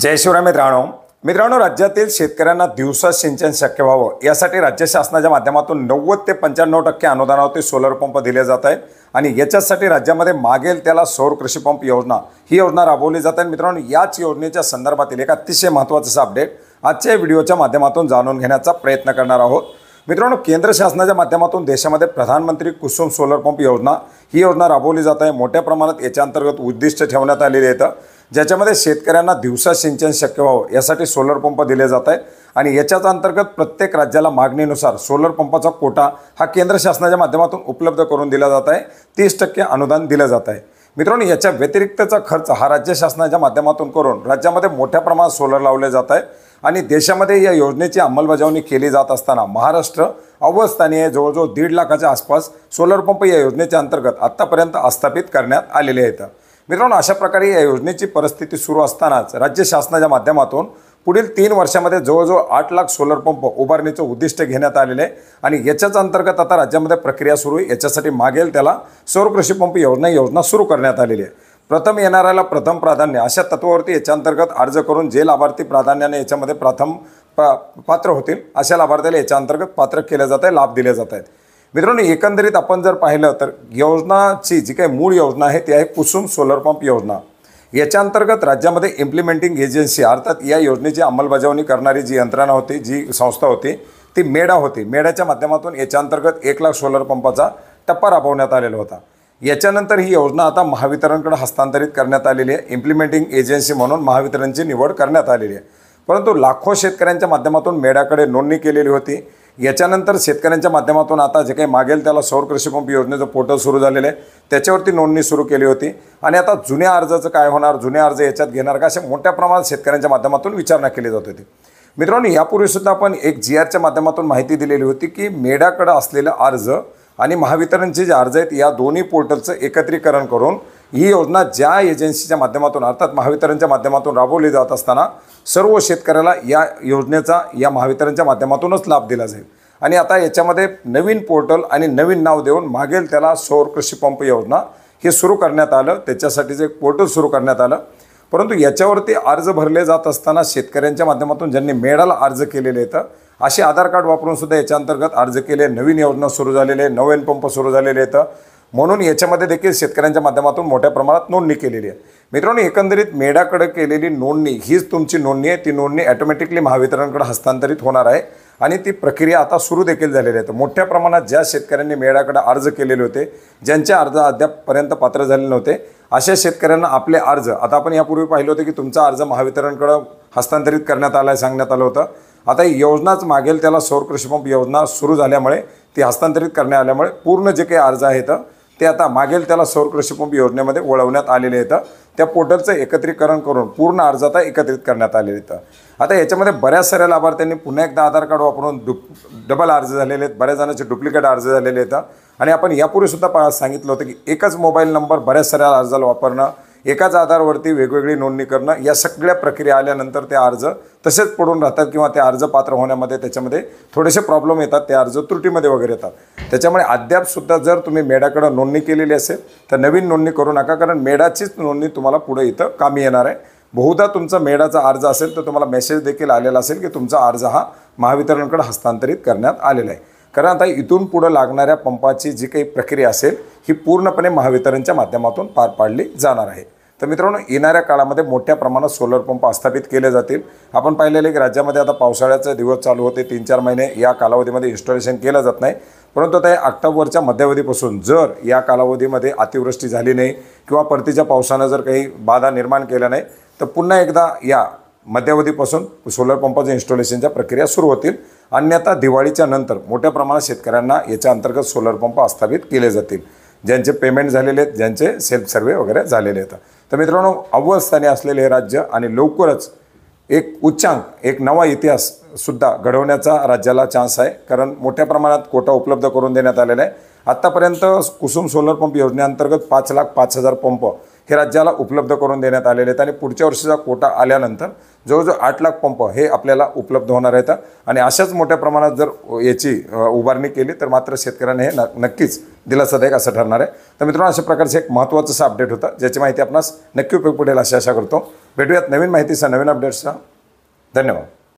जय शिवराय मित्रांनो मित्रांनो राज्यातील शेतकऱ्यांना दिवसा सिंचन शक्य व्हावं यासाठी राज्य शासनाच्या माध्यमातून नव्वद ते पंच्याण्णव टक्के अनुदानावरती सोलर पंप दिले जात आहेत आणि याच्यासाठी राज्यामध्ये मागेल त्याला सौर कृषी पंप योजना ही योजना राबवली जात आहे मित्रांनो याच योजनेच्या संदर्भातील एक अतिशय महत्त्वाचं अपडेट आजच्या व्हिडिओच्या माध्यमातून जाणून घेण्याचा प्रयत्न करणार आहोत मित्रांनो केंद्र शासनाच्या माध्यमातून देशामध्ये प्रधानमंत्री कुसुम सोलर पंप योजना ही योजना राबवली जात आहे मोठ्या प्रमाणात याच्या अंतर्गत उद्दिष्ट ठेवण्यात आलेली आहेत ज्याच्यामध्ये शेतकऱ्यांना दिवसा सिंचन शक्य व्हावं यासाठी सोलर पंप दिले जात आहेत आणि याच्याच अंतर्गत प्रत्येक राज्याला मागणीनुसार सोलर पंपाचा कोटा हा केंद्र शासनाच्या माध्यमातून उपलब्ध करून दिला जात आहे तीस टक्के अनुदान दिलं जात आहे मित्रांनो याच्या व्यतिरिक्तचा खर्च हा राज्य शासनाच्या माध्यमातून करून राज्यामध्ये मोठ्या प्रमाणात सोलर लावले जात आहे आणि देशामध्ये या योजनेची अंमलबजावणी केली जात असताना महाराष्ट्र अव्वल जवळजवळ दीड लाखाच्या आसपास सोलर पंप या योजनेच्या अंतर्गत आत्तापर्यंत आस्थापित करण्यात आलेले आहेत मित्रांनो अशा प्रकारे या योजनेची परिस्थिती सुरू असतानाच राज्य शासनाच्या माध्यमातून पुढील तीन वर्षामध्ये जवळजवळ आठ लाख सोलर पंप उभारणीचं उद्दिष्ट घेण्यात आलेलं आहे आणि याच्याच अंतर्गत आता राज्यामध्ये प्रक्रिया सुरू आहे याच्यासाठी मागेल त्याला सौर कृषी पंप योजना योजना सुरू करण्यात आलेली आहे प्रथम येणाऱ्याला प्रथम प्राधान्य अशा तत्वावरती याच्या अंतर्गत अर्ज करून जे लाभार्थी प्राधान्याने याच्यामध्ये प्रथम पा पात्र होतील अशा लाभार्थ्याला याच्या अंतर्गत पात्र केले जात आहे लाभ दिले जात आहेत मित्रांनो एकंदरीत आपण जर पाहिलं तर योजनाची जी काही मूळ योजना आहे ती आहे कुसुम सोलर पंप योजना याच्या अंतर्गत राज्यामध्ये इम्प्लिमेंटिंग एजन्सी अर्थात या योजनेची अंमलबजावणी करणारी जी यंत्रणा होती जी संस्था होती ती मेडा होती मेडाच्या माध्यमातून याच्या अंतर्गत एक लाख सोलर पंपाचा टप्पा राबवण्यात आलेला होता याच्यानंतर ही योजना आता महावितरणकडे हस्तांतरित करण्यात आलेली आहे इम्प्लिमेंटिंग एजन्सी म्हणून महावितरणची निवड करण्यात आलेली आहे परंतु लाखो शेतकऱ्यांच्या माध्यमातून मेडाकडे नोंदणी केलेली होती याच्यानंतर शेतकऱ्यांच्या माध्यमातून आता जे काही मागेल त्याला सौर कृषी पंप योजनेचं पोर्टल सुरू झालेलं आहे त्याच्यावरती नोंदणी सुरू केली होती आणि आता जुन्या अर्जाचं काय होणार जुन्या अर्ज याच्यात घेणार का अशा मोठ्या प्रमाणात शेतकऱ्यांच्या माध्यमातून विचारणा केली जात होती मित्रांनो यापूर्वीसुद्धा आपण एक जी आरच्या माध्यमातून माहिती दिलेली होती की मेडाकडं असलेलं अर्ज आणि महावितरणचे जे अर्ज आहेत या दोन्ही पोर्टलचं एकत्रीकरण करून ही योजना ज्या एजन्सीच्या माध्यमातून अर्थात महावितरणच्या माध्यमातून राबवली जात असताना सर्व शेतकऱ्याला या योजनेचा या महावितरणच्या माध्यमातूनच लाभ दिला जाईल आणि आता याच्यामध्ये नवीन पोर्टल आणि नवीन नाव देऊन मागेल त्याला सौर कृषी पंप योजना हे सुरू करण्यात आलं त्याच्यासाठीचं एक पोर्टल सुरू करण्यात आलं परंतु याच्यावरती अर्ज भरले जात असताना शेतकऱ्यांच्या माध्यमातून ज्यांनी मेडाला अर्ज केलेले आहेत असे आधार कार्ड वापरून सुद्धा याच्या अंतर्गत अर्ज केले नवीन योजना सुरू झालेले नवीन पंप सुरू झालेले आहेत म्हणून याच्यामध्ये देखील शेतकऱ्यांच्या माध्यमातून मोठ्या प्रमाणात नोंदणी केलेली आहे मित्रांनो एकंदरीत मेडाकडे केलेली नोंदणी हीच तुमची नोंदणी आहे ती नोंदणी ॲटोमॅटिकली महावितरणकडे हस्तांतरित होणार आहे आणि ती प्रक्रिया आता सुरू देखील झालेली आहे मोठ्या प्रमाणात ज्या शेतकऱ्यांनी मेळाकडे अर्ज केलेले होते ज्यांचे अर्ज अद्यापपर्यंत पात्र झालेले नव्हते अशा शेतकऱ्यांना आपले अर्ज आता आपण यापूर्वी पाहिलं होतं की तुमचा अर्ज महावितरणकडं हस्तांतरित करण्यात आला आहे सांगण्यात आलं होतं आता ही योजनाच मागेल त्याला सौर कृषीपंप योजना सुरू झाल्यामुळे ती हस्तांतरित करण्यात आल्यामुळे पूर्ण जे काही अर्ज आहेत ते आता मागेल त्याला सौर कृषीपंप योजनेमध्ये वळवण्यात आलेले येतं त्या पोर्टलचं एकत्रीकरण करून पूर्ण अर्ज आता एकत्रित करण्यात आलेले येतं आता याच्यामध्ये बऱ्याच साऱ्या लाभार्थ्यांनी पुन्हा एकदा आधार कार्ड वापरून डुप डबल अर्ज झालेले आहेत बऱ्याच जणांचे डुप्लिकेट अर्ज झालेले आहेत आणि आपण यापूर्वीसुद्धा पा सांगितलं होतं की एकच मोबाईल नंबर बऱ्याच साऱ्या अर्जाला वापरणं एकाच आधारवरती वेगवेगळी नोंदणी करणं या सगळ्या प्रक्रिया आल्यानंतर ते अर्ज तसेच पडून राहतात किंवा ते अर्ज पात्र होण्यामध्ये त्याच्यामध्ये थोडेसे प्रॉब्लेम येतात ते अर्ज त्रुटीमध्ये वगैरे येतात त्याच्यामुळे अद्यापसुद्धा जर तुम्ही मेडाकडं नोंदणी केलेली असेल तर नवीन नोंदणी करू नका कारण मेडाचीच नोंदणी तुम्हाला पुढे इथं कामी येणार आहे बहुधा तुमचा मेडाचा अर्ज असेल तर तुम्हाला मेसेज देखील आलेला असेल की तुमचा अर्ज हा महावितरणकडे हस्तांतरित करण्यात आलेला आहे कारण आता इथून पुढं लागणाऱ्या पंपाची जी काही प्रक्रिया असेल ही पूर्णपणे महावितरणच्या माध्यमातून पार पाडली जाणार आहे तर मित्रांनो येणाऱ्या काळामध्ये मोठ्या प्रमाणात सोलर पंप स्थापित केले जातील आपण पाहिलेले की राज्यामध्ये आता पावसाळ्याचे दिवस चालू होते तीन चार महिने या कालावधीमध्ये इन्स्टॉलेशन केलं जात नाही परंतु आता ऑक्टोबरच्या मध्यावधीपासून जर या कालावधीमध्ये अतिवृष्टी झाली नाही किंवा परतीच्या पावसानं जर काही बाधा निर्माण केल्या नाही तर पुन्हा एकदा या मध्यावधीपासून सोलर पंपाचं इन्स्टॉलेशनच्या प्रक्रिया सुरू होतील अन्यथा दिवाळीच्या नंतर मोठ्या प्रमाणात शेतकऱ्यांना याच्या अंतर्गत सोलर पंप स्थापित केले जातील ज्यांचे पेमेंट झालेले आहेत ज्यांचे सेल्फ सर्वे वगैरे झालेले आहेत तर मित्रांनो अव्वल स्थानी असलेले हे राज्य आणि लवकरच एक उच्चांक एक नवा इतिहास सुद्धा घडवण्याचा राज्याला चान्स आहे कारण मोठ्या प्रमाणात कोटा उपलब्ध करून देण्यात आलेला आहे आत्तापर्यंत कुसुम सोलर पंप योजनेअंतर्गत पाच लाख पाच हजार पंप हे राज्याला उपलब्ध करून देण्यात आलेले आहेत आणि पुढच्या वर्षीचा कोटा आल्यानंतर जवळजवळ आठ लाख पंप हे आपल्याला उपलब्ध होणार आहेत आणि अशाच मोठ्या प्रमाणात जर याची उभारणी केली तर मात्र शेतकऱ्यांना हे नक्कीच दिलासादायक असं ठरणार आहे तर मित्रांनो अशा प्रकारचं एक महत्त्वाचं असं अपडेट होतं ज्याची माहिती आपणास नक्की उपयोग पडेल अशी आशा करतो भेटूयात नवीन माहितीचा नवीन अपडेट्सचा धन्यवाद